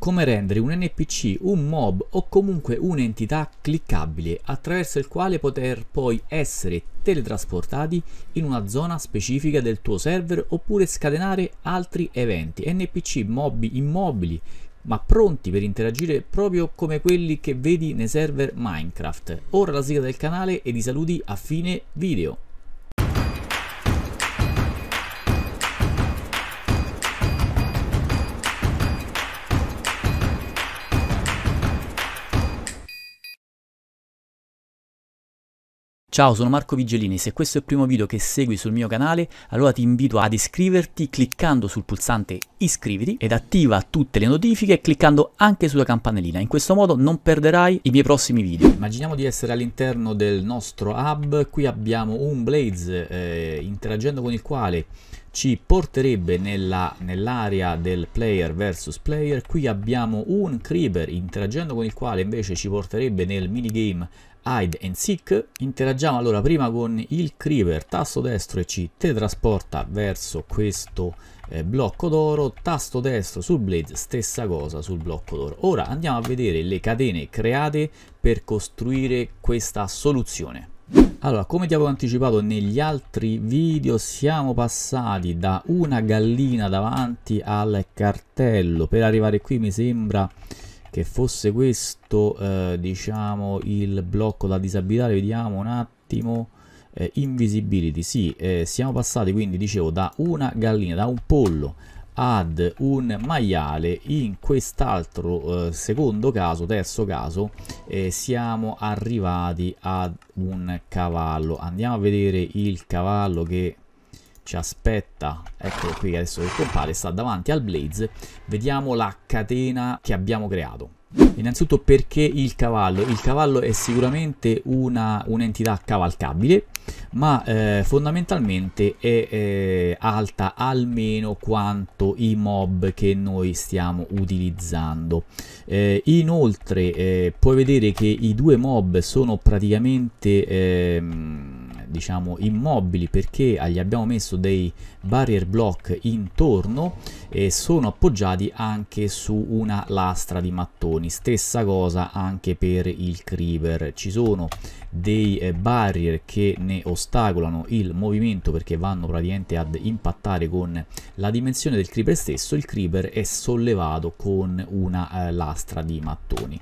come rendere un NPC, un mob o comunque un'entità cliccabile attraverso il quale poter poi essere teletrasportati in una zona specifica del tuo server oppure scatenare altri eventi, NPC, mob immobili ma pronti per interagire proprio come quelli che vedi nei server Minecraft. Ora la sigla del canale e di saluti a fine video. Ciao, sono Marco Vigellini, se questo è il primo video che segui sul mio canale, allora ti invito ad iscriverti cliccando sul pulsante iscriviti ed attiva tutte le notifiche cliccando anche sulla campanellina. In questo modo non perderai i miei prossimi video. Immaginiamo di essere all'interno del nostro hub, qui abbiamo un Blaze eh, interagendo con il quale ci porterebbe nell'area nell del player versus player, qui abbiamo un creeper interagendo con il quale invece ci porterebbe nel minigame hide and seek interagiamo allora prima con il creeper tasto destro e ci teletrasporta verso questo eh, blocco d'oro tasto destro sul blade stessa cosa sul blocco d'oro ora andiamo a vedere le catene create per costruire questa soluzione allora, come ti avevo anticipato negli altri video, siamo passati da una gallina davanti al cartello per arrivare qui mi sembra che fosse questo eh, diciamo il blocco da disabilitare vediamo un attimo eh, invisibility sì eh, siamo passati quindi dicevo da una gallina da un pollo ad un maiale in quest'altro eh, secondo caso terzo caso eh, siamo arrivati ad un cavallo andiamo a vedere il cavallo che ci aspetta, eccolo qui adesso che compare, sta davanti al Blaze, vediamo la catena che abbiamo creato. Innanzitutto perché il cavallo? Il cavallo è sicuramente un'entità cavalcabile, ma eh, fondamentalmente è eh, alta almeno quanto i mob che noi stiamo utilizzando. Eh, inoltre eh, puoi vedere che i due mob sono praticamente ehm, diciamo immobili perché gli abbiamo messo dei barrier block intorno e sono appoggiati anche su una lastra di mattoni stessa cosa anche per il creeper ci sono dei eh, barrier che ne ostacolano il movimento perché vanno praticamente ad impattare con la dimensione del creeper stesso il creeper è sollevato con una eh, lastra di mattoni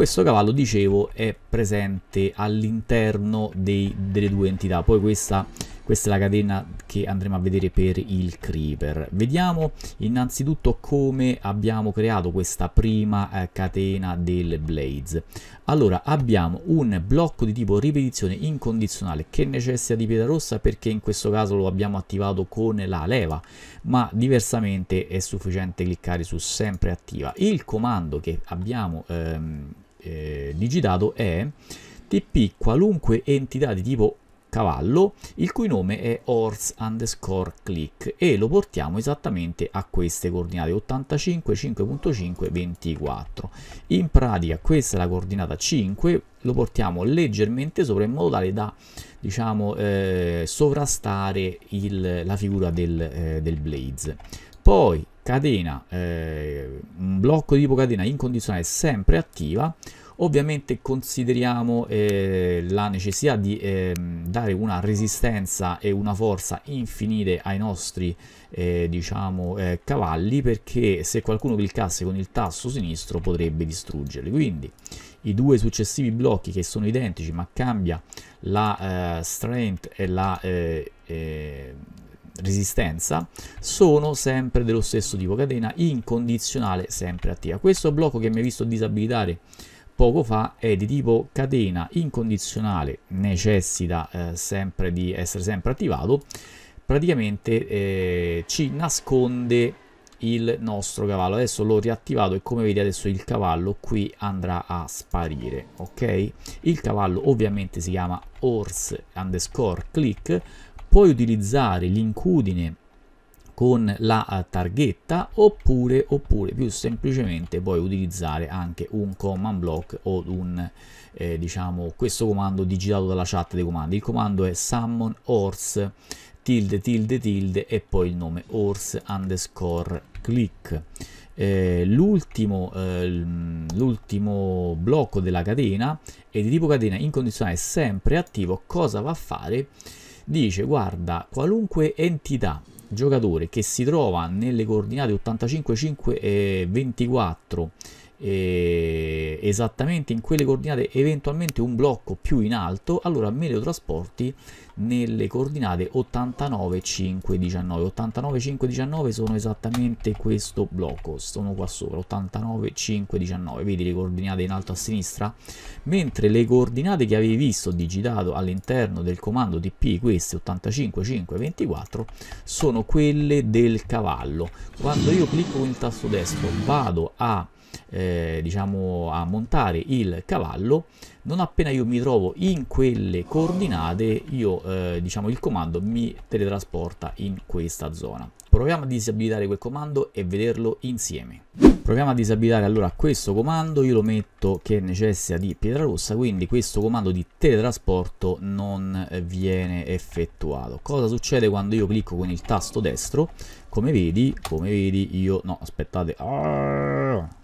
questo cavallo, dicevo, è presente all'interno delle due entità. Poi questa, questa, è la catena che andremo a vedere per il Creeper. Vediamo innanzitutto come abbiamo creato questa prima eh, catena del Blaze. Allora, abbiamo un blocco di tipo ripetizione incondizionale che necessita di pietra rossa perché in questo caso lo abbiamo attivato con la leva, ma diversamente è sufficiente cliccare su sempre attiva. Il comando che abbiamo... Ehm, eh, digitato è tp qualunque entità di tipo cavallo il cui nome è horse underscore click e lo portiamo esattamente a queste coordinate 85 5.5 24 in pratica questa è la coordinata 5 lo portiamo leggermente sopra in modo tale da diciamo eh, sovrastare il, la figura del, eh, del blaze poi catena, eh, un blocco di tipo catena incondizionale sempre attiva, ovviamente consideriamo eh, la necessità di eh, dare una resistenza e una forza infinite ai nostri eh, diciamo, eh, cavalli perché se qualcuno cliccasse con il tasto sinistro potrebbe distruggerli quindi i due successivi blocchi che sono identici ma cambia la eh, strength e la eh, resistenza sono sempre dello stesso tipo catena incondizionale sempre attiva questo blocco che mi hai visto disabilitare poco fa è di tipo catena incondizionale necessita eh, sempre di essere sempre attivato praticamente eh, ci nasconde il nostro cavallo adesso l'ho riattivato e come vedi adesso il cavallo qui andrà a sparire ok il cavallo ovviamente si chiama horse underscore click puoi utilizzare l'incudine con la eh, targhetta oppure, oppure, più semplicemente puoi utilizzare anche un command block o un eh, diciamo questo comando digitato dalla chat dei comandi il comando è summon horse tilde tilde tilde e poi il nome horse underscore click eh, l'ultimo, eh, blocco della catena è di tipo catena incondizionale sempre attivo cosa va a fare dice guarda qualunque entità giocatore che si trova nelle coordinate 85, 5 e 24 eh, esattamente in quelle coordinate eventualmente un blocco più in alto allora me lo trasporti nelle coordinate 89 5 19 89 5 19 sono esattamente questo blocco sono qua sopra 89 5 19 vedi le coordinate in alto a sinistra mentre le coordinate che avevi visto digitato all'interno del comando dp queste 85 5 24 sono quelle del cavallo quando io clicco con il tasto destro vado a eh, diciamo a montare il cavallo non appena io mi trovo in quelle coordinate io eh, diciamo il comando mi teletrasporta in questa zona proviamo a disabilitare quel comando e vederlo insieme proviamo a disabilitare allora questo comando io lo metto che necessita di pietra rossa quindi questo comando di teletrasporto non viene effettuato cosa succede quando io clicco con il tasto destro come vedi come vedi io no aspettate ah!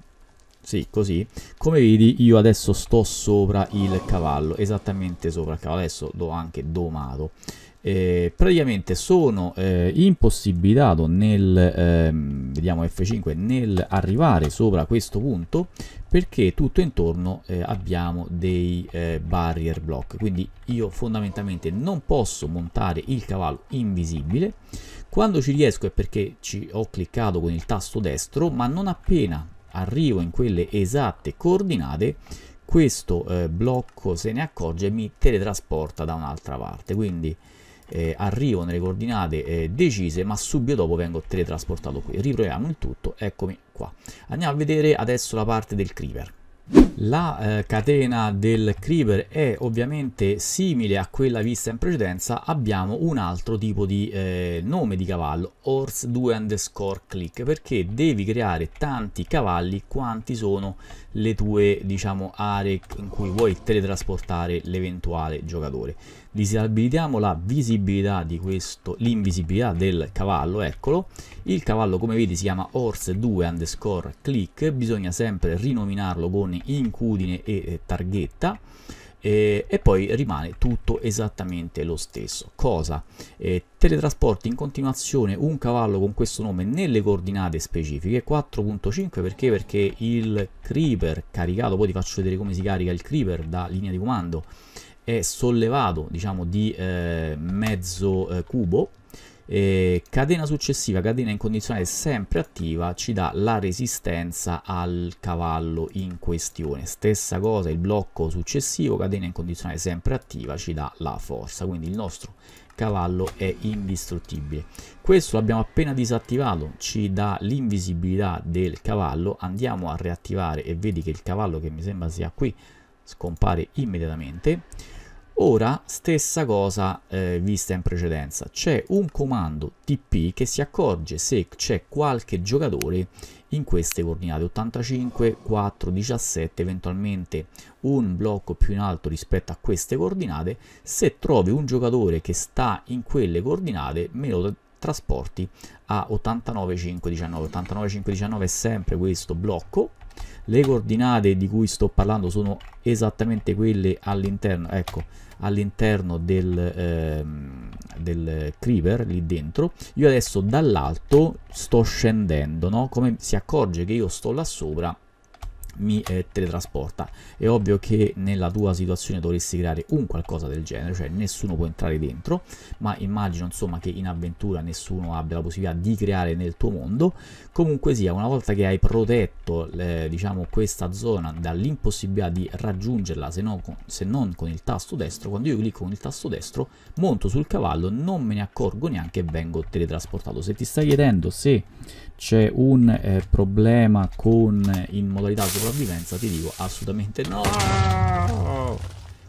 Sì, così. Come vedi io adesso sto sopra il cavallo, esattamente sopra il cavallo, adesso l'ho anche domato. Eh, praticamente sono eh, impossibilitato nel, ehm, vediamo F5, nel arrivare sopra questo punto perché tutto intorno eh, abbiamo dei eh, barrier block, quindi io fondamentalmente non posso montare il cavallo invisibile. Quando ci riesco è perché ci ho cliccato con il tasto destro, ma non appena arrivo in quelle esatte coordinate, questo eh, blocco se ne accorge e mi teletrasporta da un'altra parte. Quindi eh, arrivo nelle coordinate eh, decise, ma subito dopo vengo teletrasportato qui. Riproviamo il tutto, eccomi qua. Andiamo a vedere adesso la parte del creeper. La eh, catena del Creeper è ovviamente simile a quella vista in precedenza, abbiamo un altro tipo di eh, nome di cavallo, Horse 2 underscore click, perché devi creare tanti cavalli quanti sono le tue diciamo, aree in cui vuoi teletrasportare l'eventuale giocatore. Disabilitiamo la visibilità di questo, l'invisibilità del cavallo, eccolo. Il cavallo come vedi si chiama Horse 2 underscore click, bisogna sempre rinominarlo con posizione in e eh, Targhetta e poi rimane tutto esattamente lo stesso. Cosa? Eh, teletrasporti in continuazione un cavallo con questo nome nelle coordinate specifiche 4.5 perché? perché il creeper caricato, poi ti faccio vedere come si carica il creeper da linea di comando, è sollevato diciamo di eh, mezzo eh, cubo e catena successiva, catena incondizionale sempre attiva, ci dà la resistenza al cavallo in questione. Stessa cosa, il blocco successivo, catena incondizionale sempre attiva, ci dà la forza. Quindi il nostro cavallo è indistruttibile. Questo l'abbiamo appena disattivato, ci dà l'invisibilità del cavallo. Andiamo a riattivare e vedi che il cavallo che mi sembra sia qui scompare immediatamente Ora, stessa cosa eh, vista in precedenza, c'è un comando TP che si accorge se c'è qualche giocatore in queste coordinate 85, 4, 17, eventualmente un blocco più in alto rispetto a queste coordinate, se trovi un giocatore che sta in quelle coordinate me lo trasporti a 89, 5, 19, 89, 5, 19 è sempre questo blocco le coordinate di cui sto parlando sono esattamente quelle all'interno ecco all'interno del, eh, del creeper lì dentro io adesso dall'alto sto scendendo no? come si accorge che io sto là sopra mi eh, teletrasporta. È ovvio che nella tua situazione dovresti creare un qualcosa del genere, cioè nessuno può entrare dentro, ma immagino insomma che in avventura nessuno abbia la possibilità di creare nel tuo mondo. Comunque sia, una volta che hai protetto eh, diciamo questa zona dall'impossibilità di raggiungerla se, no, con, se non con il tasto destro, quando io clicco con il tasto destro monto sul cavallo, non me ne accorgo neanche e vengo teletrasportato. Se ti stai chiedendo se c'è un eh, problema con eh, in modalità sopra sopravvivenza ti dico assolutamente no.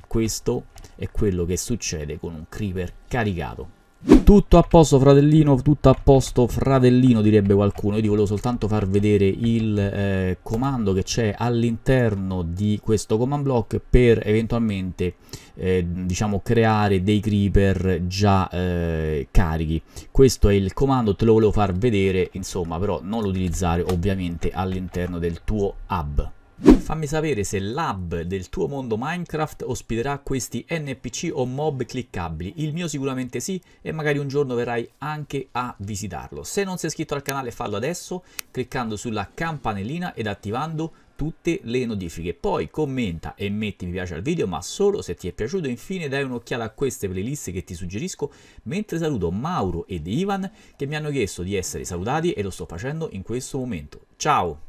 Questo è quello che succede con un creeper caricato. Tutto a posto fratellino, tutto a posto fratellino direbbe qualcuno, io ti volevo soltanto far vedere il eh, comando che c'è all'interno di questo command block per eventualmente eh, diciamo creare dei creeper già eh, carichi. Questo è il comando, te lo volevo far vedere insomma però non lo utilizzare ovviamente all'interno del tuo hub. Fammi sapere se l'hub del tuo mondo Minecraft ospiterà questi NPC o mob cliccabili. Il mio sicuramente sì e magari un giorno verrai anche a visitarlo. Se non sei iscritto al canale fallo adesso cliccando sulla campanellina ed attivando tutte le notifiche. Poi commenta e metti mi piace al video, ma solo se ti è piaciuto. Infine dai un'occhiata a queste playlist che ti suggerisco, mentre saluto Mauro ed Ivan che mi hanno chiesto di essere salutati e lo sto facendo in questo momento. Ciao!